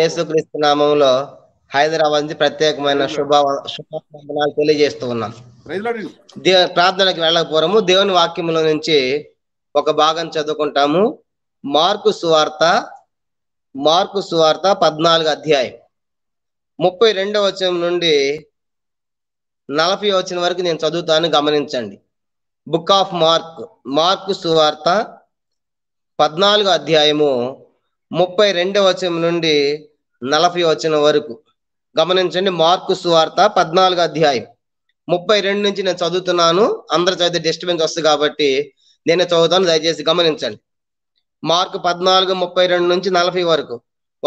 యేసుక్రీస్తు నామంలో హైదరాబాద్ నుంచి ప్రత్యేకమైన శుభ శుభాకాంక్షలు తెలియజేస్తూ ఉన్నాం ప్రార్థనకి వెళ్ళకపోరము దేవుని వాక్యంలో నుంచి ఒక భాగం చదువుకుంటాము మార్కు సువార్త మార్కు సువార్త పద్నాలుగు అధ్యాయం ముప్పై రెండవ వచనం నుండి నలభై వచనం వరకు నేను చదువుతాను గమనించండి బుక్ ఆఫ్ మార్క్ మార్కు సువార్త పద్నాలుగు అధ్యాయము ముప్పై రెండవ వచనం నుండి నలభై వచనం వరకు గమనించండి మార్కు సువార్త పద్నాలుగు అధ్యాయం ముప్పై రెండు నుంచి నేను చదువుతున్నాను అందరు చదివితే డిస్టర్బెన్స్ వస్తుంది కాబట్టి నేను చదువుతాను దయచేసి గమనించండి మార్కు పద్నాలుగు ముప్పై రెండు నుంచి నలభై వరకు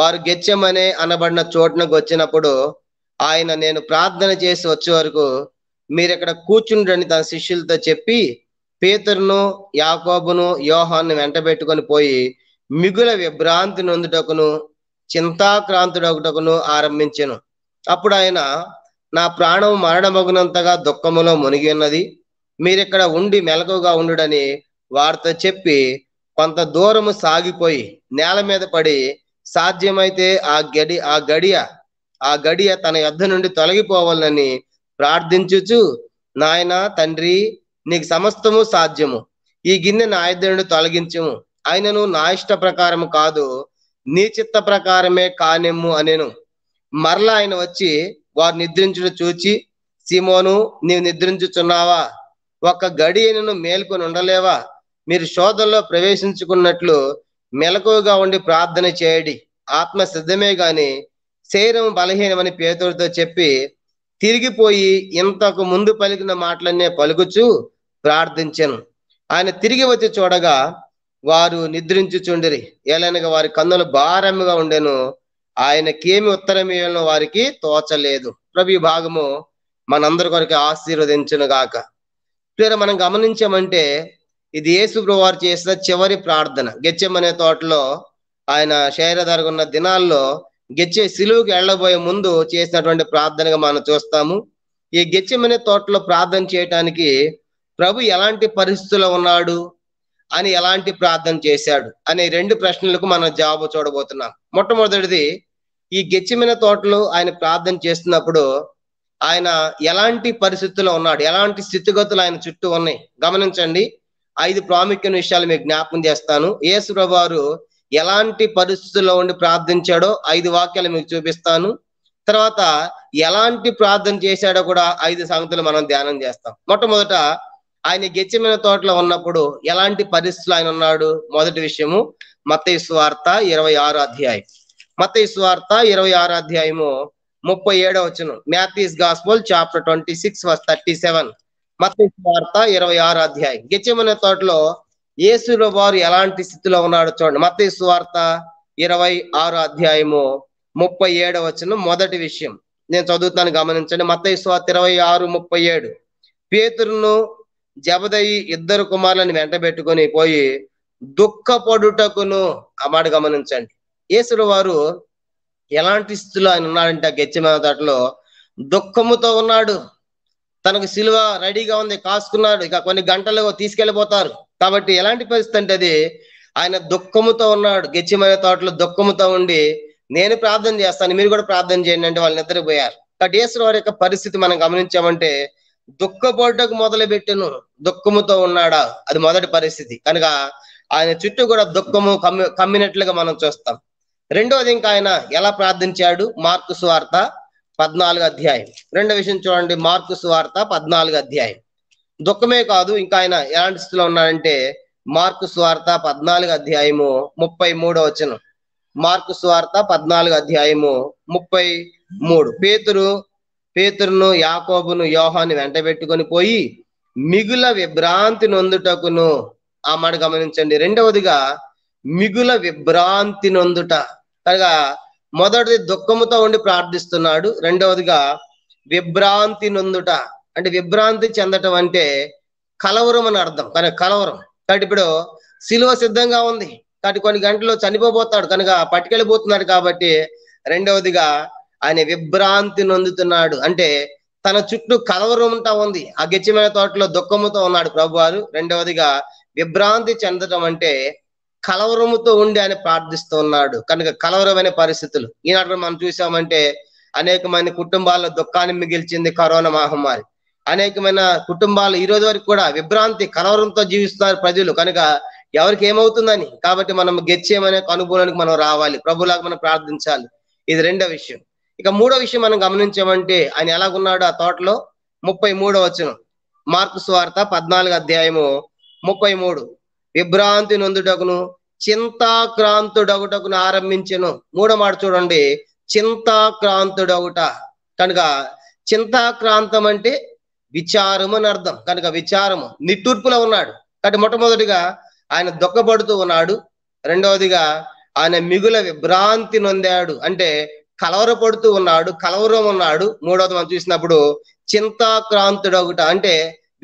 వారు గెచ్చమనే అనబడిన చోటునకు వచ్చినప్పుడు ఆయన నేను ప్రార్థన చేసి వచ్చే వరకు మీరు ఇక్కడ కూర్చుండని తన శిష్యులతో చెప్పి పేతురును యాకోబును యోహాన్ని పెట్టుకొని పోయి మిగుల విభ్రాంతి నొందుటకును చింతాక్రాంతుడొకటకును ఆరంభించను అప్పుడు ఆయన నా ప్రాణం మరణమగునంతగా దుఃఖములో మునిగి ఉన్నది మీరిక్కడ ఉండి మెలకుగా ఉండుడని వారితో చెప్పి కొంత దూరము సాగిపోయి నేల మీద పడి సాధ్యమైతే ఆ గడి ఆ గడియ ఆ గడియ తన యుద్ధ నుండి తొలగిపోవాలని ప్రార్థించుచు నాయన తండ్రి నీకు సమస్తము సాధ్యము ఈ గిన్నె నా యుద్ధ నుండి తొలగించము ఆయనను నా ఇష్ట ప్రకారం కాదు నీ చిత్త ప్రకారమే కానిమ్ము అనేను మరలా ఆయన వచ్చి వారు నిద్రించుట చూచి సిమోను నీవు నిద్రించుచున్నావా ఒక్క గడియను మేల్కొని ఉండలేవా మీరు శోధనలో ప్రవేశించుకున్నట్లు మెలకువగా ఉండి ప్రార్థన చేయడి ఆత్మ సిద్ధమే గాని శరీరం బలహీనమని పేతుడితో చెప్పి తిరిగిపోయి ఇంతకు ముందు పలికిన మాటలన్నీ పలుకుచూ ప్రార్థించాను ఆయన తిరిగి వచ్చి చూడగా వారు నిద్రించుచుండిరి ఏలైనగా వారి కన్నులు భారంగా ఉండెను ఆయనకేమి ఉత్తరమేయలను వారికి తోచలేదు ప్రభు భాగము మనందరి కొరకు ఆశీర్వదించును గాక ప్లేర మనం గమనించామంటే ఇది యేసు వారు చేసిన చివరి ప్రార్థన గెచ్చమనే తోటలో ఆయన శరీరధారకున్న దినాల్లో గెచ్చే సిలువుకి వెళ్ళబోయే ముందు చేసినటువంటి ప్రార్థనగా మనం చూస్తాము ఈ గెచ్చమనే తోటలో ప్రార్థన చేయటానికి ప్రభు ఎలాంటి పరిస్థితుల్లో ఉన్నాడు అని ఎలాంటి ప్రార్థన చేశాడు అనే రెండు ప్రశ్నలకు మనం జవాబు చూడబోతున్నాం మొట్టమొదటిది ఈ గెచ్చిమిన తోటలో ఆయన ప్రార్థన చేస్తున్నప్పుడు ఆయన ఎలాంటి పరిస్థితుల్లో ఉన్నాడు ఎలాంటి స్థితిగతులు ఆయన చుట్టూ ఉన్నాయి గమనించండి ఐదు ప్రాముఖ్యమైన విషయాలు మీకు జ్ఞాపకం చేస్తాను యేసు వారు ఎలాంటి పరిస్థితుల్లో ఉండి ప్రార్థించాడో ఐదు వాక్యాలు మీకు చూపిస్తాను తర్వాత ఎలాంటి ప్రార్థన చేశాడో కూడా ఐదు సంగతులు మనం ధ్యానం చేస్తాం మొట్టమొదట ఆయన గెచ్చమైన తోటలో ఉన్నప్పుడు ఎలాంటి పరిస్థితులు ఆయన ఉన్నాడు మొదటి విషయము మత్తయ్య సువార్త ఇరవై ఆరు అధ్యాయం మత్తయ్య సువార్త ఇరవై ఆరు అధ్యాయము ముప్పై ఏడో వచ్చును Matthew's gospel chapter twenty six verse thirty seven మత్తయ్య సువార్త ఇరవై ఆరు అధ్యాయం గెచ్చమైన తోటలో యేసులో వారు ఎలాంటి స్థితిలో ఉన్నాడు చూడండి మత్తయ్య సువార్త ఇరవై ఆరు అధ్యాయము ముప్పై ఏడో వచ్చును మొదటి విషయం నేను చదువుతాను గమనించండి మత్తయ్య సువార్త ఇరవై ఆరు ముప్పై ఏడు పేతురును జబదయి ఇద్దరు కుమారులను పెట్టుకుని పోయి దుఃఖపడుటకును ఆ మాట గమనించండి ఈశ్వరు వారు ఎలాంటి స్థితిలో ఆయన ఉన్నాడంటే ఆ గెచ్చమైన తోటలో దుఃఖముతో ఉన్నాడు తనకు సిలువ రెడీగా ఉంది కాసుకున్నాడు ఇక కొన్ని గంటలు తీసుకెళ్లిపోతారు కాబట్టి ఎలాంటి పరిస్థితి అంటే అది ఆయన దుఃఖముతో ఉన్నాడు గెచ్చిమైన తోటలో దుఃఖముతో ఉండి నేను ప్రార్థన చేస్తాను మీరు కూడా ప్రార్థన చేయండి అంటే వాళ్ళు నిద్రపోయారు కాబట్టి ఈశ్వరు వారి యొక్క పరిస్థితి మనం గమనించామంటే దుఃఖపోటకు పెట్టను దుఃఖముతో ఉన్నాడా అది మొదటి పరిస్థితి కనుక ఆయన చుట్టూ కూడా దుఃఖము కమ్మి కమ్మినట్లుగా మనం చూస్తాం రెండోది ఇంకా ఆయన ఎలా ప్రార్థించాడు మార్కు సువార్త పద్నాలుగు అధ్యాయం రెండో విషయం చూడండి మార్కు సువార్త పద్నాలుగు అధ్యాయం దుఃఖమే కాదు ఇంకా ఆయన ఎలాంటి స్థితిలో ఉన్నాడంటే మార్కు సువార్త పద్నాలుగు అధ్యాయము ముప్పై మూడో వచనం మార్కు సువార్త పద్నాలుగు అధ్యాయము ముప్పై మూడు పేతురు పేతురును యాకోబును యోహాన్ని వెంట పెట్టుకొని పోయి మిగుల విభ్రాంతి నొందుటకును ఆ మాట గమనించండి రెండవదిగా మిగుల విభ్రాంతి నొందుట అనగా మొదటిది దుఃఖముతో ఉండి ప్రార్థిస్తున్నాడు రెండవదిగా విభ్రాంతి నొందుట అంటే విభ్రాంతి చెందటం అంటే కలవరం అని అర్థం కనుక కలవరం కాబట్టి ఇప్పుడు సిలువ సిద్ధంగా ఉంది కాబట్టి కొన్ని గంటలు చనిపోబోతాడు కనుక పట్టుకెళ్ళిపోతున్నాడు కాబట్టి రెండవదిగా ఆయన విభ్రాంతి నొందుతున్నాడు అంటే తన చుట్టూ కలవరంతా ఉంది ఆ గెచ్చిమైన తోటలో దుఃఖముతో ఉన్నాడు ప్రభువారు రెండవదిగా విభ్రాంతి చెందడం అంటే కలవరముతో ఉండి ఆయన ప్రార్థిస్తూ ఉన్నాడు కనుక కలవరమైన పరిస్థితులు ఈనాడు మనం చూసామంటే అనేక మంది కుటుంబాల్లో దుఃఖాన్ని మిగిల్చింది కరోనా మహమ్మారి అనేకమైన కుటుంబాలు ఈ రోజు వరకు కూడా విభ్రాంతి కలవరంతో జీవిస్తున్నారు ప్రజలు కనుక ఎవరికి ఏమవుతుందని కాబట్టి మనం గెచ్చేమనే అనుభవానికి మనం రావాలి ప్రభులాగా మనం ప్రార్థించాలి ఇది రెండో విషయం ఇక మూడో విషయం మనం గమనించామంటే ఆయన ఎలాగున్నాడు ఆ తోటలో ముప్పై మూడో వచనం మార్కు స్వార్త పద్నాలుగు అధ్యాయము ముప్పై మూడు విభ్రాంతి నొందుటకును చింతాక్రాంతుడగుటకును ఆరంభించను మూడో మాట చూడండి చింతాక్రాంతుడగుట కనుక చింతాక్రాంతం అంటే విచారము అని అర్థం కనుక విచారము నిట్టూర్పులో ఉన్నాడు కాబట్టి మొట్టమొదటిగా ఆయన దుఃఖపడుతూ ఉన్నాడు రెండవదిగా ఆయన మిగుల విభ్రాంతి నొందాడు అంటే కలవరపడుతూ ఉన్నాడు కలవరం ఉన్నాడు మూడవది మనం చూసినప్పుడు ఒకట అంటే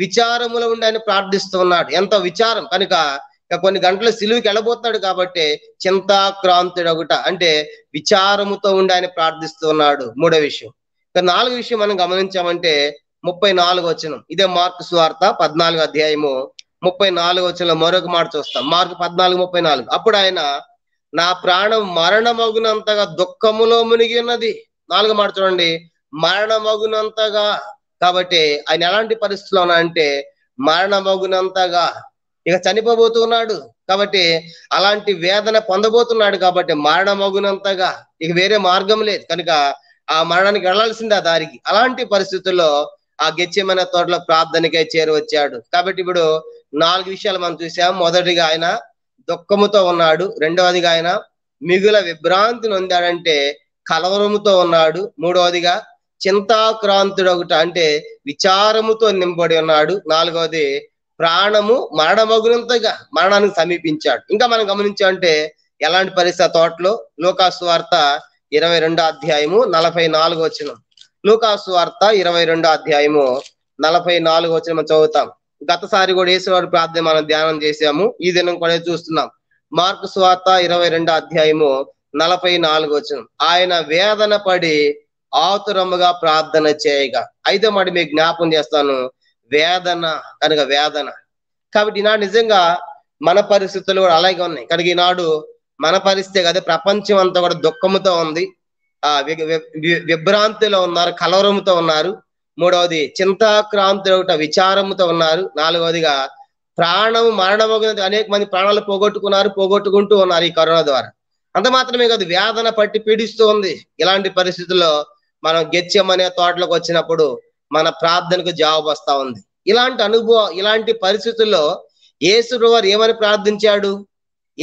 విచారములో ఉండి ఆయన ప్రార్థిస్తూ ఉన్నాడు ఎంత విచారం కనుక కొన్ని గంటలు సిలువుకి వెళ్ళబోతున్నాడు కాబట్టి ఒకట అంటే విచారముతో ఉండి ఆయన ప్రార్థిస్తూ ఉన్నాడు మూడో విషయం ఇక నాలుగు విషయం మనం గమనించామంటే ముప్పై నాలుగు వచనం ఇదే మార్కు స్వార్త పద్నాలుగు అధ్యాయము ముప్పై నాలుగు వచనంలో మరొక మాట చూస్తాం మార్కు పద్నాలుగు ముప్పై నాలుగు అప్పుడు ఆయన నా ప్రాణం మరణమగునంతగా దుఃఖములో మునిగి ఉన్నది నాలుగు మాట చూడండి మరణమగునంతగా కాబట్టి ఆయన ఎలాంటి పరిస్థితిలో అంటే మరణమగునంతగా ఇక చనిపోబోతున్నాడు కాబట్టి అలాంటి వేదన పొందబోతున్నాడు కాబట్టి మరణమగునంతగా ఇక వేరే మార్గం లేదు కనుక ఆ మరణానికి వెళ్లాల్సిందే ఆ దారికి అలాంటి పరిస్థితుల్లో ఆ గెచ్చమైన తోటలో ప్రార్థనకై వచ్చాడు కాబట్టి ఇప్పుడు నాలుగు విషయాలు మనం చూసాం మొదటిగా ఆయన దుఃఖముతో ఉన్నాడు రెండవదిగా ఆయన మిగుల విభ్రాంతి నొందాడంటే కలవరముతో ఉన్నాడు మూడవదిగా చింతాక్రాంతుడు ఒకట అంటే విచారముతో నింపబడి ఉన్నాడు నాలుగవది ప్రాణము మరణమగునంతగా మరణానికి సమీపించాడు ఇంకా మనం గమనించామంటే ఎలాంటి పరిస్థితి తోటలో లోకాసు వార్త ఇరవై రెండో అధ్యాయము నలభై నాలుగు వచ్చిన లోకాసు వార్త ఇరవై రెండో అధ్యాయము నలభై నాలుగు వచ్చిన చదువుతాం గతసారి కూడా యేసువారి ప్రార్థన మనం ధ్యానం చేశాము ఈ దినం కూడా చూస్తున్నాం మార్కు స్వార్త ఇరవై రెండో అధ్యాయము నలభై నాలుగు వచ్చిన ఆయన వేదన పడి ఆతురముగా ప్రార్థన చేయగా అయితే మరి మీకు జ్ఞాపం చేస్తాను వేదన కనుక వేదన కాబట్టి ఈనాడు నిజంగా మన పరిస్థితులు కూడా అలాగే ఉన్నాయి కనుక ఈనాడు మన పరిస్థితి అదే ప్రపంచం అంతా కూడా దుఃఖముతో ఉంది ఆ విభ్రాంతిలో ఉన్నారు కలవరముతో ఉన్నారు మూడవది చింతాక్రాంతుడవుట విచారముతో ఉన్నారు నాలుగవదిగా ప్రాణం మరణమగినది అనేక మంది ప్రాణాలు పోగొట్టుకున్నారు పోగొట్టుకుంటూ ఉన్నారు ఈ కరోనా ద్వారా అంత మాత్రమే కాదు వేదన పట్టి పీడిస్తూ ఉంది ఇలాంటి పరిస్థితుల్లో మనం గెచ్చమనే తోటలకు తోటలోకి వచ్చినప్పుడు మన ప్రార్థనకు జాబు వస్తా ఉంది ఇలాంటి అనుభవం ఇలాంటి పరిస్థితుల్లో ఏసుప్రవర్ ఏమని ప్రార్థించాడు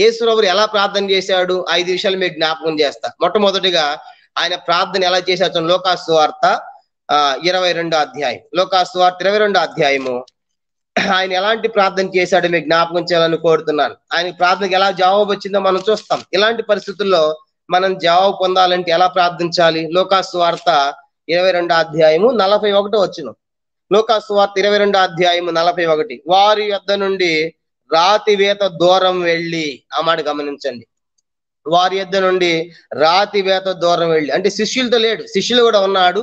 ఏసుప్రవర్ ఎలా ప్రార్థన చేశాడు ఐదు విషయాలు మీకు జ్ఞాపకం చేస్తా మొట్టమొదటిగా ఆయన ప్రార్థన ఎలా చేశారు లోకాసు వార్త ఆ ఇరవై రెండో అధ్యాయం వార్త ఇరవై రెండో అధ్యాయము ఆయన ఎలాంటి ప్రార్థన చేశాడో మీకు జ్ఞాపకం చేయాలని కోరుతున్నాను ఆయన ప్రార్థనకి ఎలా జవాబు వచ్చిందో మనం చూస్తాం ఇలాంటి పరిస్థితుల్లో మనం జవాబు పొందాలంటే ఎలా ప్రార్థించాలి వార్త ఇరవై రెండో అధ్యాయము నలభై ఒకటో వచ్చిన వార్త ఇరవై రెండో అధ్యాయము నలభై ఒకటి వారి యొద్ద నుండి రాతివేత దూరం వెళ్ళి ఆ మాట గమనించండి వారి యొద్ద నుండి రాతివేత దూరం వెళ్ళి అంటే శిష్యులతో లేడు శిష్యులు కూడా ఉన్నాడు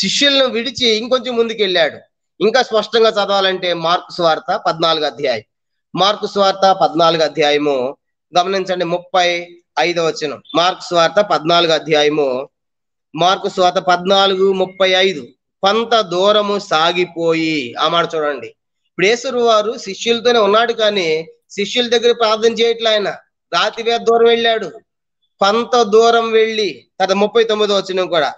శిష్యులను విడిచి ఇంకొంచెం ముందుకెళ్ళాడు ఇంకా స్పష్టంగా చదవాలంటే మార్కు స్వార్త పద్నాలుగు అధ్యాయం మార్కు స్వార్త పద్నాలుగు అధ్యాయము గమనించండి ముప్పై ఐదో వచనం మార్కు స్వార్త పద్నాలుగు అధ్యాయము మార్కు స్వాత పద్నాలుగు ముప్పై ఐదు కొంత దూరము సాగిపోయి ఆ మాట చూడండి ఇప్పుడు వారు శిష్యులతోనే ఉన్నాడు కానీ శిష్యుల దగ్గర ప్రార్థన చేయట్లే ఆయన వేద దూరం వెళ్ళాడు కొంత దూరం వెళ్ళి తర్వాత ముప్పై తొమ్మిదో వచ్చినాం కూడా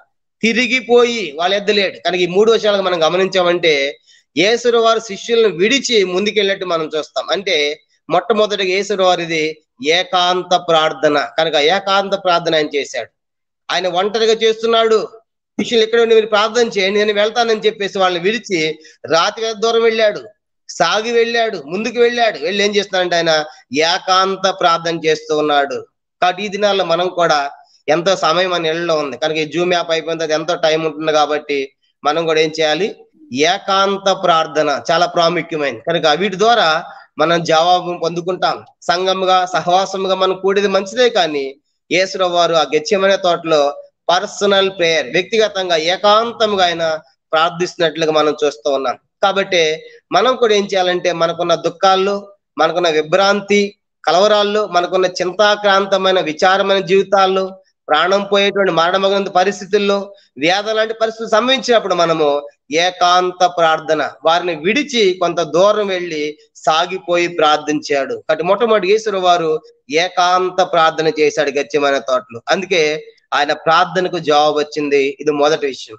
తిరిగిపోయి వాళ్ళెద్దలేడు కనుక ఈ మూడు వచనాలకు మనం గమనించామంటే ఏసురు వారు శిష్యులను విడిచి ముందుకెళ్ళినట్టు మనం చూస్తాం అంటే మొట్టమొదటిగా ఏసురు వారిది ఏకాంత ప్రార్థన కనుక ఏకాంత ప్రార్థన ఆయన చేశాడు ఆయన ఒంటరిగా చేస్తున్నాడు శిష్యులు ఎక్కడ మీరు ప్రార్థన చేయండి నేను వెళ్తానని చెప్పేసి వాళ్ళని విడిచి రాతి దూరం వెళ్ళాడు సాగి వెళ్ళాడు ముందుకు వెళ్ళాడు వెళ్ళి ఏం చేస్తున్నాడంటే ఆయన ఏకాంత ప్రార్థన చేస్తూ ఉన్నాడు కాబట్టి ఈ దినాల్లో మనం కూడా ఎంతో సమయం మన ఇళ్లలో ఉంది కనుక ఈ జూమ్ యాప్ అయిపోయిన తర్వాత ఎంతో టైం ఉంటుంది కాబట్టి మనం కూడా ఏం చేయాలి ఏకాంత ప్రార్థన చాలా ప్రాముఖ్యమైనది కనుక వీటి ద్వారా మనం జవాబు పొందుకుంటాం సంఘంగా సహవాసంగా మనం కూడేది మంచిదే కానీ యేసుల వారు ఆ గెచ్చమైన తోటలో పర్సనల్ ప్రేయర్ వ్యక్తిగతంగా ఏకాంతంగా ఆయన ప్రార్థిస్తున్నట్లుగా మనం చూస్తూ ఉన్నాం కాబట్టి మనం కూడా ఏం చేయాలంటే మనకున్న దుఃఖాలు మనకున్న విభ్రాంతి కలవరాళ్ళు మనకున్న చింతాక్రాంతమైన విచారమైన జీవితాల్లో ప్రాణం పోయేటువంటి మరణమగిన పరిస్థితుల్లో వేద లాంటి పరిస్థితులు సంభవించినప్పుడు మనము ఏకాంత ప్రార్థన వారిని విడిచి కొంత దూరం వెళ్ళి సాగిపోయి ప్రార్థించాడు కాబట్టి మొట్టమొదటి ఈశ్వరు వారు ఏకాంత ప్రార్థన చేశాడు గచ్చిమైన తోటలో అందుకే ఆయన ప్రార్థనకు జవాబు వచ్చింది ఇది మొదటి విషయం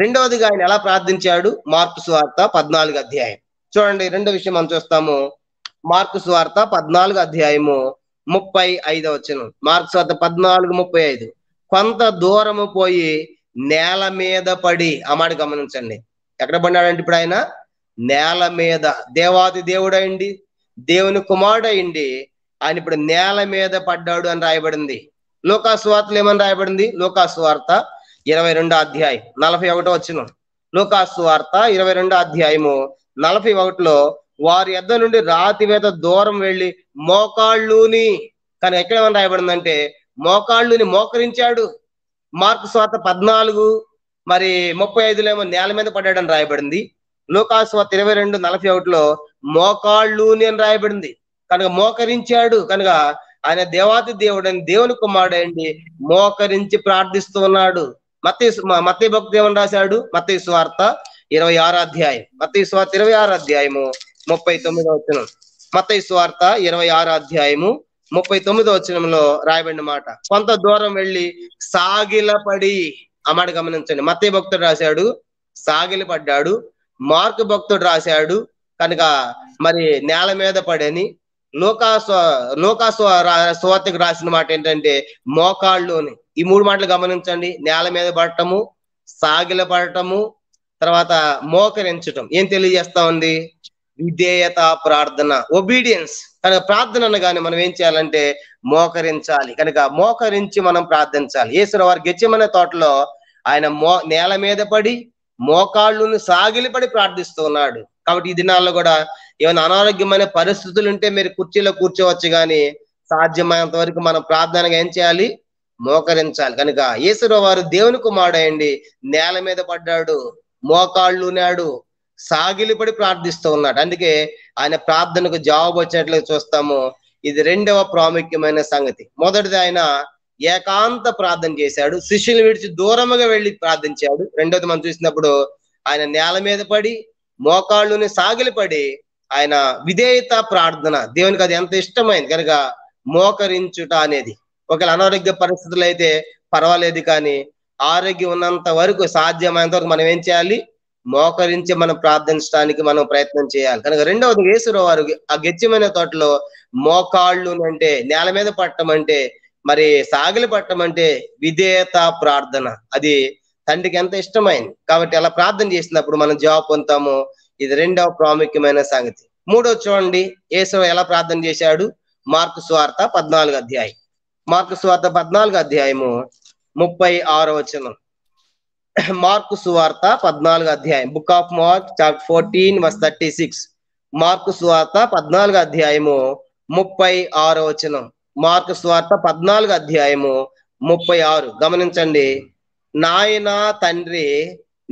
రెండవదిగా ఆయన ఎలా ప్రార్థించాడు మార్పు సువార్త పద్నాలుగు అధ్యాయం చూడండి రెండో విషయం మనం చూస్తాము మార్పు సువార్త పద్నాలుగు అధ్యాయము ముప్పై ఐదు వచ్చిన మార్క్స్ వద్ద పద్నాలుగు ముప్పై ఐదు కొంత దూరము పోయి నేల మీద పడి ఆ మాట గమనించండి ఎక్కడ పడినాడంటే ఇప్పుడు ఆయన నేల మీద దేవాది దేవుడైండి దేవుని కుమారుడైండి ఆయన ఇప్పుడు నేల మీద పడ్డాడు అని రాయబడింది లోకాస్వార్తలు ఏమని రాయబడింది వార్త ఇరవై రెండు అధ్యాయం నలభై ఒకటో వచ్చిన వార్త ఇరవై రెండో అధ్యాయము నలభై ఒకటిలో వారి ఎద్ద నుండి రాతి మీద దూరం వెళ్ళి మోకాళ్ళుని కానీ ఎక్కడ ఏమని రాయబడిందంటే మోకాళ్ళుని మోకరించాడు మార్కు స్వార్థ పద్నాలుగు మరి ముప్పై ఐదులో ఏమో నేల మీద పడ్డాడని రాయబడింది లోకాస్వాత ఇరవై రెండు నలభై ఒకటిలో మోకాళ్ళుని అని రాయబడింది కనుక మోకరించాడు కనుక ఆయన దేవాతి దేవుడు అని దేవుని కుమారుడండి మోకరించి ప్రార్థిస్తూ ఉన్నాడు మత్తి మత్తి భక్తి ఏమని రాశాడు మత్తి స్వార్థ ఇరవై ఆరు అధ్యాయం మత్తి స్వార్థ ఇరవై ఆరు అధ్యాయము ముప్పై తొమ్మిదో వచనం మతయ్య స్వార్త ఇరవై ఆరో అధ్యాయము ముప్పై తొమ్మిదో వచనంలో రాయబడిన మాట కొంత దూరం వెళ్ళి సాగిలపడి మాట గమనించండి మతయ్య భక్తుడు రాశాడు సాగిలపడ్డాడు మార్క్ భక్తుడు రాశాడు కనుక మరి నేల మీద పడని లోకా లోకా స్వార్థకు రాసిన మాట ఏంటంటే మోకాళ్ళుని ఈ మూడు మాటలు గమనించండి నేల మీద పడటము సాగిల పడటము తర్వాత మోకరించటం ఏం తెలియజేస్తా ఉంది విధేయత ప్రార్థన ఒబీడియన్స్ కనుక ప్రార్థన అనగానే మనం ఏం చేయాలంటే మోకరించాలి కనుక మోకరించి మనం ప్రార్థించాలి ఈశ్వర వారు గెచ్చమనే తోటలో ఆయన మో నేల మీద పడి సాగిలి సాగిలిపడి ప్రార్థిస్తూ ఉన్నాడు కాబట్టి ఈ దినాల్లో కూడా ఏమైనా అనారోగ్యమైన పరిస్థితులు ఉంటే మీరు కుర్చీలో కూర్చోవచ్చు కానీ సాధ్యమైనంత వరకు మనం ప్రార్థనగా ఏం చేయాలి మోకరించాలి కనుక ఈశ్వర వారు దేవుని కుమారుడు నేల మీద పడ్డాడు మోకాళ్ళు నాడు సాగిలిపడి ప్రార్థిస్తూ ఉన్నాడు అందుకే ఆయన ప్రార్థనకు జవాబు వచ్చినట్లు చూస్తాము ఇది రెండవ ప్రాముఖ్యమైన సంగతి మొదటిది ఆయన ఏకాంత ప్రార్థన చేశాడు శిష్యులు విడిచి దూరముగా వెళ్ళి ప్రార్థించాడు రెండోది మనం చూసినప్పుడు ఆయన నేల మీద పడి మోకాళ్ళుని సాగిలిపడి ఆయన విధేయత ప్రార్థన దేవునికి అది ఎంత ఇష్టమైంది కనుక మోకరించుట అనేది ఒకవేళ అనారోగ్య పరిస్థితులు అయితే పర్వాలేదు కానీ ఆరోగ్యం ఉన్నంత వరకు సాధ్యమైనంత వరకు మనం ఏం చేయాలి మోకరించి మనం ప్రార్థించడానికి మనం ప్రయత్నం చేయాలి కనుక రెండవది వేసురావు వారు ఆ గెచ్చిమైన తోటలో మోకాళ్ళు అంటే నేల మీద పట్టడం అంటే మరి సాగిలి పట్టడం అంటే విధేయత ప్రార్థన అది తండ్రికి ఎంత ఇష్టమైంది కాబట్టి అలా ప్రార్థన చేసినప్పుడు మనం జాబ్ పొందుతాము ఇది రెండవ ప్రాముఖ్యమైన సంగతి మూడో చూడండి యేసు ఎలా ప్రార్థన చేశాడు మార్కు స్వార్థ పద్నాలుగు అధ్యాయం మార్కు స్వార్థ పద్నాలుగు అధ్యాయము ముప్పై ఆరో వచనం మార్కు సువార్త పద్నాలుగు అధ్యాయం book of Mark chapter fourteen verse thirty six మార్కు సువార్త పద్నాలుగు అధ్యాయము ముప్పై ఆరు వచనం మార్కు సువార్త పద్నాలుగు అధ్యాయము ముప్పై ఆరు గమనించండి నాయన తండ్రి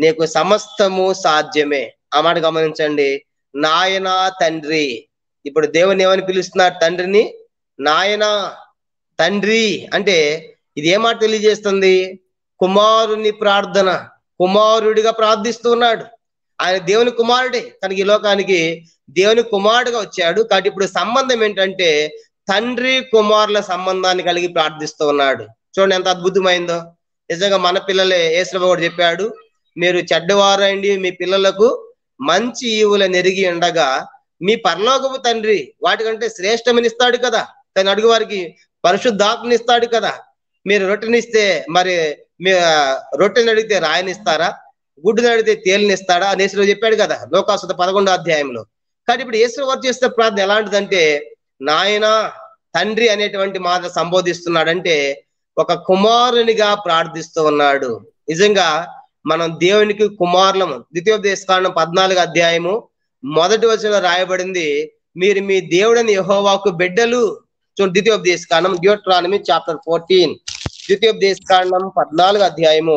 నీకు సమస్తము సాధ్యమే ఆ మాట గమనించండి నాయన తండ్రి ఇప్పుడు దేవుని ఏమని పిలుస్తున్నాడు తండ్రిని నాయన తండ్రి అంటే ఇది ఏ మాట తెలియజేస్తుంది కుమారుని ప్రార్థన కుమారుడిగా ప్రార్థిస్తూ ఉన్నాడు ఆయన దేవుని కుమారుడే తనకి లోకానికి దేవుని కుమారుడుగా వచ్చాడు కాబట్టి ఇప్పుడు సంబంధం ఏంటంటే తండ్రి కుమారుల సంబంధాన్ని కలిగి ప్రార్థిస్తూ ఉన్నాడు చూడండి ఎంత అద్భుతమైందో నిజంగా మన పిల్లలే ఏసులభ కూడా చెప్పాడు మీరు చెడ్డవారండి మీ పిల్లలకు మంచి ఈవుల నెరిగి ఉండగా మీ పరలోకపు తండ్రి వాటికంటే శ్రేష్టమని ఇస్తాడు కదా తను అడుగు వారికి ఇస్తాడు కదా మీరు రొట్టెనిస్తే మరి రొట్టెని అడిగితే రాయనిస్తారా గుడ్డుని అడిగితే తేలినిస్తాడా అని యేసు చెప్పాడు కదా లోకాసుత పదకొండో అధ్యాయంలో కానీ ఇప్పుడు యేసు వారు చేస్తే ప్రార్థన ఎలాంటిదంటే నాయన తండ్రి అనేటువంటి మాట సంబోధిస్తున్నాడంటే ఒక కుమారునిగా ప్రార్థిస్తూ ఉన్నాడు నిజంగా మనం దేవునికి కుమారులము ద్వితీయోపదేశ కారణం పద్నాలుగు అధ్యాయము మొదటి వచ్చిన రాయబడింది మీరు మీ దేవుడని యహోవాకు బిడ్డలు ద్వితీయోపదేశ కారణం డ్యూట్రానమీ చాప్టర్ ఫోర్టీన్ కాండం పద్నాలుగు అధ్యాయము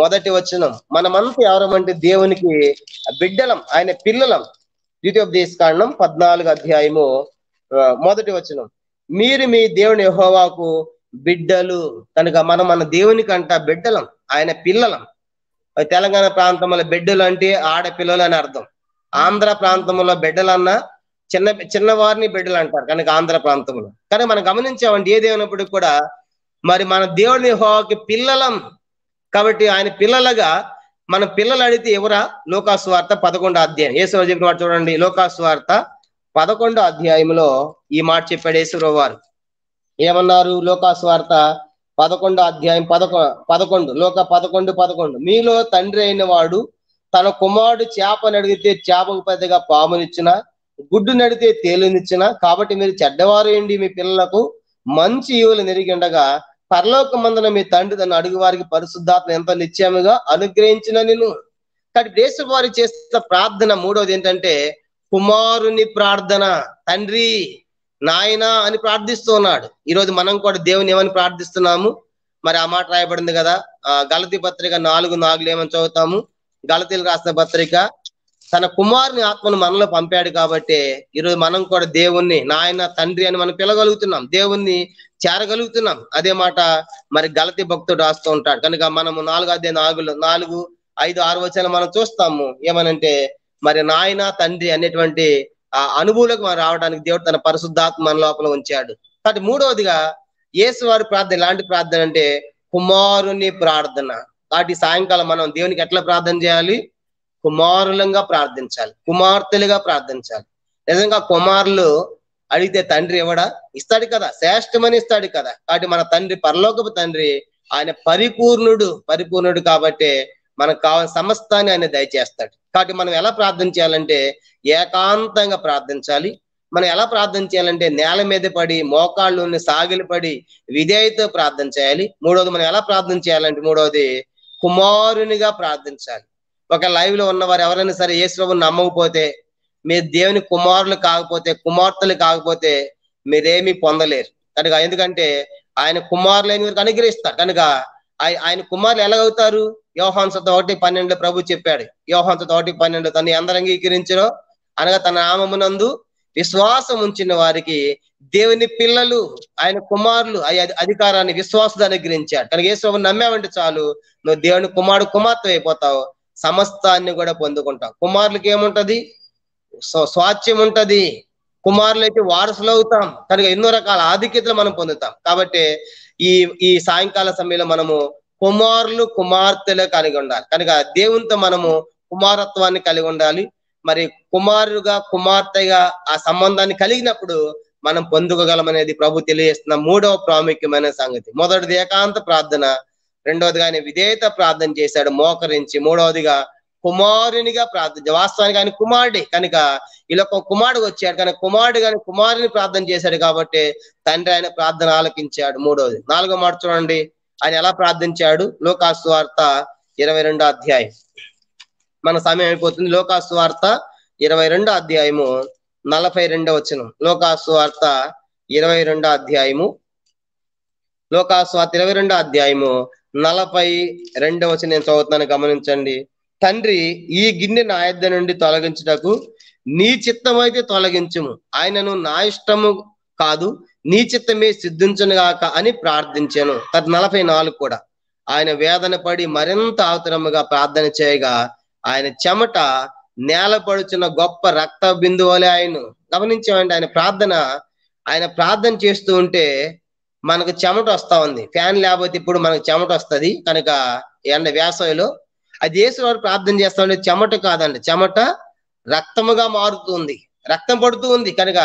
మొదటి వచనం మనమంతా ఎవరమంటే దేవునికి బిడ్డలం ఆయన పిల్లలం కాండం పద్నాలుగు అధ్యాయము మొదటి వచనం మీరు మీ దేవుని యహోవాకు బిడ్డలు కనుక మనం మన అంట బిడ్డలం ఆయన పిల్లలం తెలంగాణ ప్రాంతంలో బిడ్డలు అంటే ఆడపిల్లలు అని అర్థం ఆంధ్ర ప్రాంతంలో బిడ్డలన్నా చిన్న చిన్నవారిని బిడ్డలు అంటారు కనుక ఆంధ్ర ప్రాంతంలో కానీ మనం గమనించామండి ఏదేమైనప్పటికీ కూడా మరి మన దేవుడిని హోవాకి పిల్లలం కాబట్టి ఆయన పిల్లలుగా మన పిల్లలు అడిగితే ఎవరా లోకాస్వార్త పదకొండో అధ్యాయం ఏసు చెప్పిన వాడు చూడండి లోకాస్వార్త పదకొండో అధ్యాయంలో ఈ మాట చెప్పాడు ఏసురావు వారు ఏమన్నారు లోకాస్వార్త పదకొండో అధ్యాయం పదకొ పదకొండు లోక పదకొండు పదకొండు మీలో తండ్రి అయిన వాడు తన కుమారుడు చేపను అడిగితే చేపకు పెద్దగా పామునిచ్చిన గుడ్డు నడితే తేలునిచ్చిన కాబట్టి మీరు చెడ్డవారు మీ పిల్లలకు మంచి ఈవులు నెరిగిండగా ఉండగా మందున మీ తండ్రి తన అడుగు వారికి పరిశుద్ధాత్మ ఎంత నిత్యముగా అనుగ్రహించిన నేను కాబట్టి దేశ వారి చేసిన ప్రార్థన మూడవది ఏంటంటే కుమారుని ప్రార్థన తండ్రి నాయన అని ప్రార్థిస్తున్నాడు ఈరోజు మనం కూడా దేవుని ఏమని ప్రార్థిస్తున్నాము మరి ఆ మాట రాయబడింది కదా గలతి పత్రిక నాలుగు నాలుగు ఏమని చదువుతాము గలతీలు రాసిన పత్రిక తన కుమారుని ఆత్మను మనలో పంపాడు కాబట్టి ఈరోజు మనం కూడా దేవుణ్ణి నాయన తండ్రి అని మనం పిలగలుగుతున్నాం దేవుణ్ణి చేరగలుగుతున్నాం అదే మాట మరి గలతి భక్తుడు రాస్తూ ఉంటాడు కనుక మనము నాలుగు అదే నాలుగు నాలుగు ఐదు ఆరు వచ్చిన మనం చూస్తాము ఏమనంటే మరి నాయన తండ్రి అనేటువంటి ఆ అనుభూలకు మనం రావడానికి దేవుడు తన పరిశుద్ధాత్మ మన లోపల ఉంచాడు కాబట్టి మూడవదిగా వారి ప్రార్థన ఎలాంటి ప్రార్థన అంటే కుమారుని ప్రార్థన కాబట్టి సాయంకాలం మనం దేవునికి ఎట్లా ప్రార్థన చేయాలి కుమారులంగా ప్రార్థించాలి కుమార్తెలుగా ప్రార్థించాలి నిజంగా కుమారులు అడిగితే తండ్రి ఇవ్వడా ఇస్తాడు కదా శ్రేష్టమని ఇస్తాడు కదా కాబట్టి మన తండ్రి పరలోకపు తండ్రి ఆయన పరిపూర్ణుడు పరిపూర్ణుడు కాబట్టి మనకు కావాల్సిన సమస్తాన్ని ఆయన దయచేస్తాడు కాబట్టి మనం ఎలా ప్రార్థన చేయాలంటే ఏకాంతంగా ప్రార్థించాలి మనం ఎలా ప్రార్థన చేయాలంటే నేల మీద పడి మోకాళ్ళు సాగిలి పడి విధేయతో ప్రార్థన చేయాలి మూడవది మనం ఎలా ప్రార్థన చేయాలంటే మూడవది కుమారునిగా ప్రార్థించాలి ఒక లైవ్ లో ఉన్నవారు ఎవరైనా సరే యేసుప్రభు నమ్మకపోతే మీరు దేవుని కుమారులు కాకపోతే కుమార్తెలు కాకపోతే మీరేమి పొందలేరు కనుక ఎందుకంటే ఆయన కుమారులైన వారికి అనుగ్రహిస్తారు కనుక ఆయన కుమారులు ఎలాగవుతారు యోహాన్సత ఒకటి పన్నెండులో ప్రభు చెప్పాడు యోహాన్సత ఒకటి పన్నెండు తను అందరు అంగీకరించరో అనగా తన నామమునందు విశ్వాసం ఉంచిన వారికి దేవుని పిల్లలు ఆయన కుమారులు అధికారాన్ని విశ్వాసం అనుగ్రహించాడు కనుక యేసు నమ్మావంటే చాలు నువ్వు దేవుని కుమారుడు కుమార్తె అయిపోతావు సమస్తాన్ని కూడా పొందుకుంటాం కుమారులకి ఏముంటది స్వాస్థ్యం ఉంటది కుమారులు అయితే వారసులు అవుతాం కనుక ఎన్నో రకాల ఆధిక్యతలు మనం పొందుతాం కాబట్టి ఈ ఈ సాయంకాల సమయంలో మనము కుమారులు కుమార్తెలు కలిగి ఉండాలి కనుక దేవునితో మనము కుమారత్వాన్ని కలిగి ఉండాలి మరి కుమారుడుగా కుమార్తెగా ఆ సంబంధాన్ని కలిగినప్పుడు మనం పొందుకోగలమనేది ప్రభు తెలియజేస్తున్న మూడవ ప్రాముఖ్యమైన సంగతి మొదటిది ఏకాంత ప్రార్థన రెండవదిగా ఆయన విధేయత ప్రార్థన చేశాడు మోకరించి మూడవదిగా కుమారునిగా ప్రార్థన వాస్తవానికి ఆయన కుమారుడి కనుక ఇలా కుమారుడు వచ్చాడు కానీ కుమారుడు కానీ కుమారుని ప్రార్థన చేశాడు కాబట్టి తండ్రి ఆయన ప్రార్థన ఆలకించాడు మూడవది నాలుగో మాట చూడండి ఆయన ఎలా ప్రార్థించాడు లోకాసు వార్త ఇరవై రెండో అధ్యాయం మన సమయం అయిపోతుంది లోకాసు వార్త ఇరవై రెండో అధ్యాయము నలభై రెండో వచనం లోకాసు వార్త ఇరవై రెండో అధ్యాయము లోకాసు వార్త ఇరవై రెండో అధ్యాయము నలభై రెండవ వచ్చి నేను చదువుతున్నాను గమనించండి తండ్రి ఈ గిన్నె నా ఇద్దరి నుండి తొలగించుటకు నీ చిత్తం అయితే తొలగించుము ఆయనను నా ఇష్టము కాదు నీ చిత్తమే సిద్ధించునుగాక అని ప్రార్థించాను తద్ నలభై నాలుగు కూడా ఆయన వేదన పడి మరింత ఆతురముగా ప్రార్థన చేయగా ఆయన చెమట నేలపడుచున్న గొప్ప రక్త బిందువులే ఆయన గమనించామంటే ఆయన ప్రార్థన ఆయన ప్రార్థన చేస్తూ ఉంటే మనకు చెమట వస్తా ఉంది ఫ్యాన్ లేకపోతే ఇప్పుడు మనకు చెమట వస్తుంది కనుక ఎండ వేసవిలో అది యేసు వారు ప్రార్థన చేస్తా ఉంటే చెమట కాదండి చెమట రక్తముగా మారుతుంది రక్తం పడుతూ ఉంది కనుక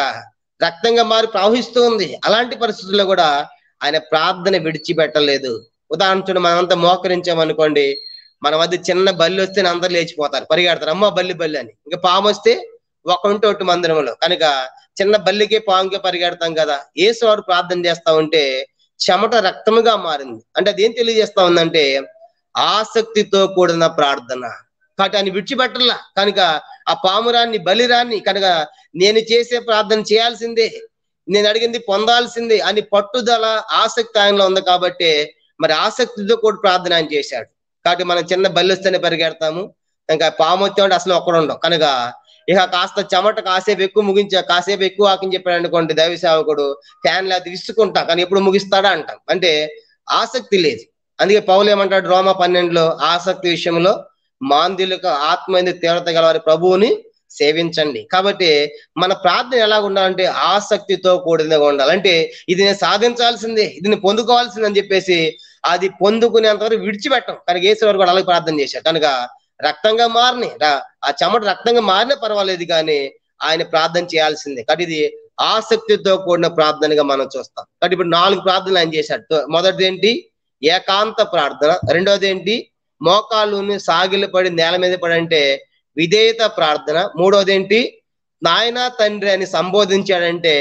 రక్తంగా మారి ప్రవహిస్తూ ఉంది అలాంటి పరిస్థితుల్లో కూడా ఆయన ప్రార్థన విడిచిపెట్టలేదు ఉదాహరణ మనమంతా మోకరించామనుకోండి మన మధ్య చిన్న బల్లి వస్తే అందరూ లేచిపోతారు పరిగెడతారు అమ్మ బల్లి బల్లి అని ఇంకా పాము వస్తే ఒకటి మందిరంలో కనుక చిన్న బల్లికే పాముకే పరిగెడతాం కదా ఏసు వారు ప్రార్థన చేస్తా ఉంటే చెమట రక్తముగా మారింది అంటే అదేం తెలియజేస్తా ఉందంటే ఆసక్తితో కూడిన ప్రార్థన కాబట్టి ఆయన విడిచిపెట్టల్లా కనుక ఆ పామురాన్ని బలిరాన్ని కనుక నేను చేసే ప్రార్థన చేయాల్సిందే నేను అడిగింది పొందాల్సిందే అని పట్టుదల ఆసక్తి ఆయనలో ఉంది కాబట్టి మరి ఆసక్తితో కూడా ప్రార్థన ఆయన చేశాడు కాబట్టి మనం చిన్న బలి వస్తేనే పరిగెడతాము ఇంకా పాము వచ్చామంటే అసలు ఒక్కడుండవు కనుక ఇక కాస్త చెమట కాసేపు ఎక్కువ ముగించా కాసేపు ఎక్కువ ఆకని చెప్పాడు అనుకోండి దైవ సేవకుడు ఫ్యాన్లు అది విసుకుంటా కానీ ఎప్పుడు ముగిస్తాడా అంటాం అంటే ఆసక్తి లేదు అందుకే పౌలు ఏమంటాడు రోమ పన్నెండులో ఆసక్తి విషయంలో మాంద్యులకు ఆత్మైంది తీవ్రత గలవారి ప్రభువుని సేవించండి కాబట్టి మన ప్రార్థన ఎలా ఉండాలంటే ఆసక్తితో కూడినగా ఉండాలి అంటే ఇది నేను సాధించాల్సిందే ఇది పొందుకోవాల్సిందని చెప్పేసి అది పొందుకునేంతవరకు విడిచిపెట్టం కానీ ఏసేవారు కూడా అలాగే ప్రార్థన చేశారు కనుక రక్తంగా మారిన ఆ చెమట రక్తంగా మారినా పర్వాలేదు కానీ ఆయన ప్రార్థన చేయాల్సిందే కాబట్టి ఇది ఆసక్తితో కూడిన ప్రార్థనగా మనం చూస్తాం కాబట్టి ఇప్పుడు నాలుగు ప్రార్థనలు ఆయన చేశాడు మొదటిది ఏంటి ఏకాంత ప్రార్థన రెండోది ఏంటి మోకాళ్ళుని సాగిలు పడి నేల మీద పడి అంటే విధేయత ప్రార్థన మూడోది ఏంటి నాయన తండ్రి అని సంబోధించాడంటే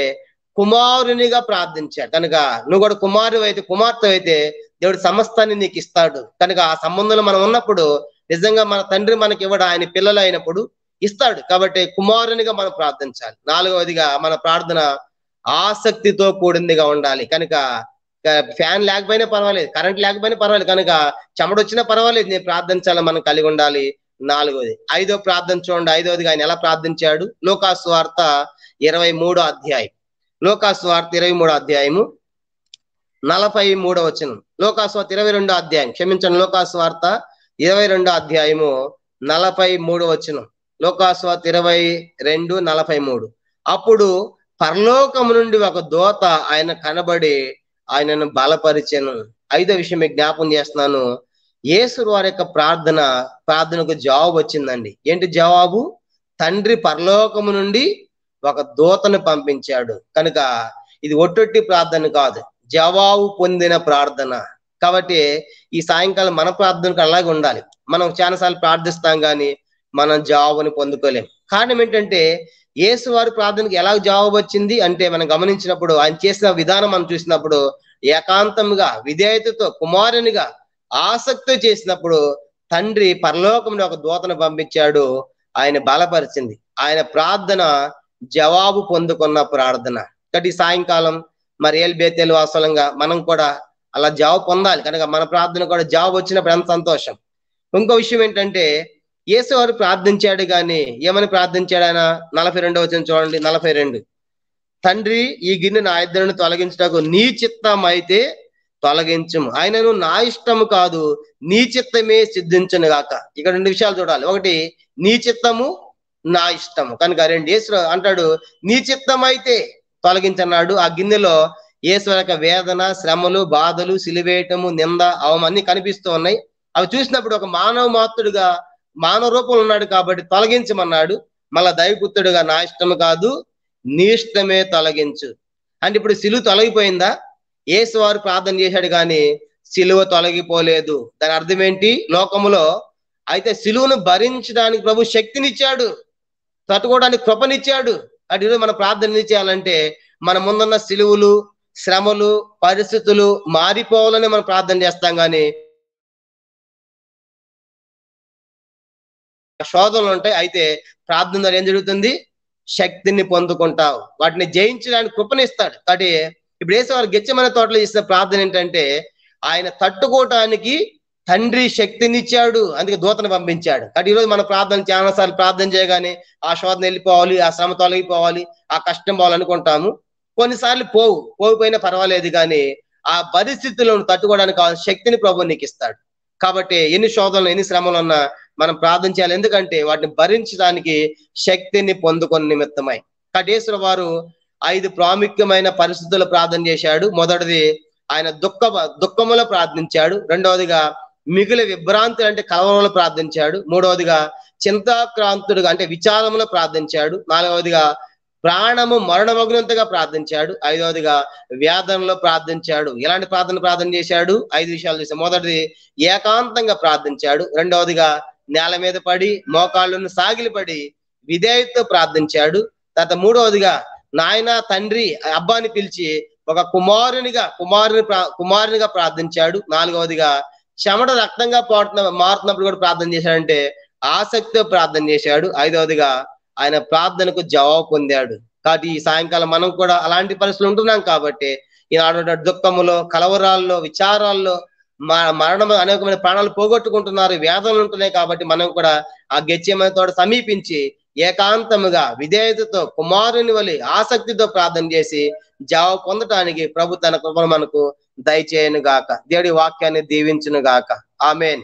కుమారునిగా ప్రార్థించాడు కనుక నువ్వు కూడా కుమారు అయితే కుమార్తె అయితే దేవుడు సమస్తాన్ని నీకు ఇస్తాడు కనుక ఆ సంబంధంలో మనం ఉన్నప్పుడు నిజంగా మన తండ్రి మనకి ఇవ్వడు ఆయన పిల్లలు అయినప్పుడు ఇస్తాడు కాబట్టి కుమారునిగా మనం ప్రార్థించాలి నాలుగవదిగా మన ప్రార్థన ఆసక్తితో కూడిందిగా ఉండాలి కనుక ఫ్యాన్ లేకపోయినా పర్వాలేదు కరెంట్ లేకపోయినా పర్వాలేదు కనుక వచ్చినా పర్వాలేదు నేను ప్రార్థించాలని మనం కలిగి ఉండాలి నాలుగోది ఐదో ప్రార్థన చూడండి ఐదోదిగా ఆయన ఎలా ప్రార్థించాడు లోకాస్వార్త ఇరవై మూడో అధ్యాయం లోకాస్వార్త ఇరవై మూడో అధ్యాయము నలభై మూడో వచనం లోకాస్వార్త ఇరవై రెండో అధ్యాయం క్షమించండి వార్త ఇరవై రెండో అధ్యాయము నలభై మూడు వచనం లోకాస్వాత్ ఇరవై రెండు నలభై మూడు అప్పుడు పరలోకము నుండి ఒక దోత ఆయన కనబడి ఆయనను బలపరిచను ఐదో విషయం మీకు జ్ఞాపం చేస్తున్నాను యేసు వారి యొక్క ప్రార్థన ప్రార్థనకు జవాబు వచ్చిందండి ఏంటి జవాబు తండ్రి పరలోకము నుండి ఒక దూతను పంపించాడు కనుక ఇది ఒట్టొట్టి ప్రార్థన కాదు జవాబు పొందిన ప్రార్థన కాబట్టి ఈ సాయంకాలం మన ప్రార్థనకు అలాగే ఉండాలి మనం చాలాసార్లు ప్రార్థిస్తాం కానీ మనం జవాబుని పొందుకోలేం కారణం ఏంటంటే యేసు వారి ప్రార్థనకి ఎలా జవాబు వచ్చింది అంటే మనం గమనించినప్పుడు ఆయన చేసిన విధానం మనం చూసినప్పుడు ఏకాంతంగా విధేయతతో కుమారునిగా ఆసక్తి చేసినప్పుడు తండ్రి పరలోకంలో ఒక దూతను పంపించాడు ఆయన బలపరిచింది ఆయన ప్రార్థన జవాబు పొందుకున్న ప్రార్థన కాబట్టి సాయంకాలం మరి ఏల్ బేతేలు అసలంగా మనం కూడా అలా జాబ్ పొందాలి కనుక మన ప్రార్థన కూడా జాబ్ వచ్చినప్పుడు ఎంత సంతోషం ఇంకో విషయం ఏంటంటే యేసువారు ప్రార్థించాడు కానీ ఏమని ప్రార్థించాడు ఆయన నలభై రెండో వచ్చిన చూడండి నలభై రెండు తండ్రి ఈ గిన్నె నా ఇద్దరిని తొలగించటకు నీ చిత్తం అయితే తొలగించము ఆయనను నా ఇష్టము కాదు నీ చిత్తమే సిద్ధించను గాక ఇక్కడ రెండు విషయాలు చూడాలి ఒకటి నీ చిత్తము నా ఇష్టము కనుక రెండు యేసు అంటాడు నీ చిత్తం అయితే తొలగించన్నాడు ఆ గిన్నెలో యేసు యొక్క వేదన శ్రమలు బాధలు సిలివేయటము నింద అవన్నీ కనిపిస్తూ ఉన్నాయి అవి చూసినప్పుడు ఒక మానవ మాత్రుడుగా మానవ రూపంలో ఉన్నాడు కాబట్టి తొలగించమన్నాడు మళ్ళా దైవపుత్రుడుగా నా ఇష్టము కాదు నీ ఇష్టమే తొలగించు అంటే ఇప్పుడు సిలువు తొలగిపోయిందా యేసు వారు ప్రార్థన చేశాడు కానీ సిలువ తొలగిపోలేదు దాని అర్థం ఏంటి లోకములో అయితే సిలువును భరించడానికి ప్రభు శక్తినిచ్చాడు తట్టుకోవడానికి కృపనిచ్చాడు అటు మనం ప్రార్థన చేయాలంటే మన ముందున్న సిలువులు శ్రమలు పరిస్థితులు మారిపోవాలని మనం ప్రార్థన చేస్తాం కానీ శోధనలు ఉంటాయి అయితే ప్రార్థన ఏం జరుగుతుంది శక్తిని పొందుకుంటావు వాటిని జయించడానికి కృపణిస్తాడు కాబట్టి ఇప్పుడు వేసేవారు గెచ్చమైన తోటలో చేసిన ప్రార్థన ఏంటంటే ఆయన తట్టుకోవటానికి తండ్రి శక్తినిచ్చాడు అందుకే దూతను పంపించాడు కాబట్టి ఈరోజు మన ప్రార్థన చాలాసార్లు ప్రార్థన చేయగానే ఆ శోధన వెళ్ళిపోవాలి ఆ శ్రమ తొలగిపోవాలి ఆ కష్టం పోవాలనుకుంటాము కొన్నిసార్లు పోవు పోయిపోయినా పర్వాలేదు కానీ ఆ పరిస్థితులను తట్టుకోవడానికి కావాల్సిన శక్తిని ప్రభు నీకు ఇస్తాడు కాబట్టి ఎన్ని శోధనలు ఎన్ని శ్రమలు ఉన్నా మనం ప్రార్థన చేయాలి ఎందుకంటే వాటిని భరించడానికి శక్తిని పొందుకున్న నిమిత్తమై కటేశ్వర వారు ఐదు ప్రాముఖ్యమైన పరిస్థితులు ప్రార్థన చేశాడు మొదటిది ఆయన దుఃఖ దుఃఖములో ప్రార్థించాడు రెండవదిగా మిగిలి విభ్రాంతులు అంటే కలవరంలో ప్రార్థించాడు మూడవదిగా చింతాక్రాంతుడుగా అంటే విచారంలో ప్రార్థించాడు నాలుగవదిగా ప్రాణము మరణమగ్నంతగా ప్రార్థించాడు ఐదవదిగా వ్యాధంలో ప్రార్థించాడు ఎలాంటి ప్రార్థన ప్రార్థన చేశాడు ఐదు విషయాలు చేశాడు మొదటిది ఏకాంతంగా ప్రార్థించాడు రెండవదిగా నేల మీద పడి మోకాళ్ళను సాగిలిపడి విధేయతో ప్రార్థించాడు తర్వాత మూడవదిగా నాయన తండ్రి అబ్బాని పిలిచి ఒక కుమారునిగా కుమారుని కుమారునిగా ప్రార్థించాడు నాలుగవదిగా చెమట రక్తంగా పోతున్న మారుతున్నప్పుడు కూడా ప్రార్థన చేశాడంటే ఆసక్తితో ప్రార్థన చేశాడు ఐదవదిగా ఆయన ప్రార్థనకు జవాబు పొందాడు కాబట్టి ఈ సాయంకాలం మనం కూడా అలాంటి పరిస్థితులు ఉంటున్నాం కాబట్టి ఈనాడు దుఃఖములో కలవరాల్లో విచారాల్లో మరణం అనేకమైన ప్రాణాలు పోగొట్టుకుంటున్నారు వేదనలు ఉంటున్నాయి కాబట్టి మనం కూడా ఆ గెచ్చమైన తోట సమీపించి ఏకాంతముగా విధేయతతో కుమారుని వలి ఆసక్తితో ప్రార్థన చేసి జావ పొందటానికి ప్రభు తన కృపను మనకు దయచేయను గాక దేవుడి వాక్యాన్ని దీవించును గాక ఆమెన్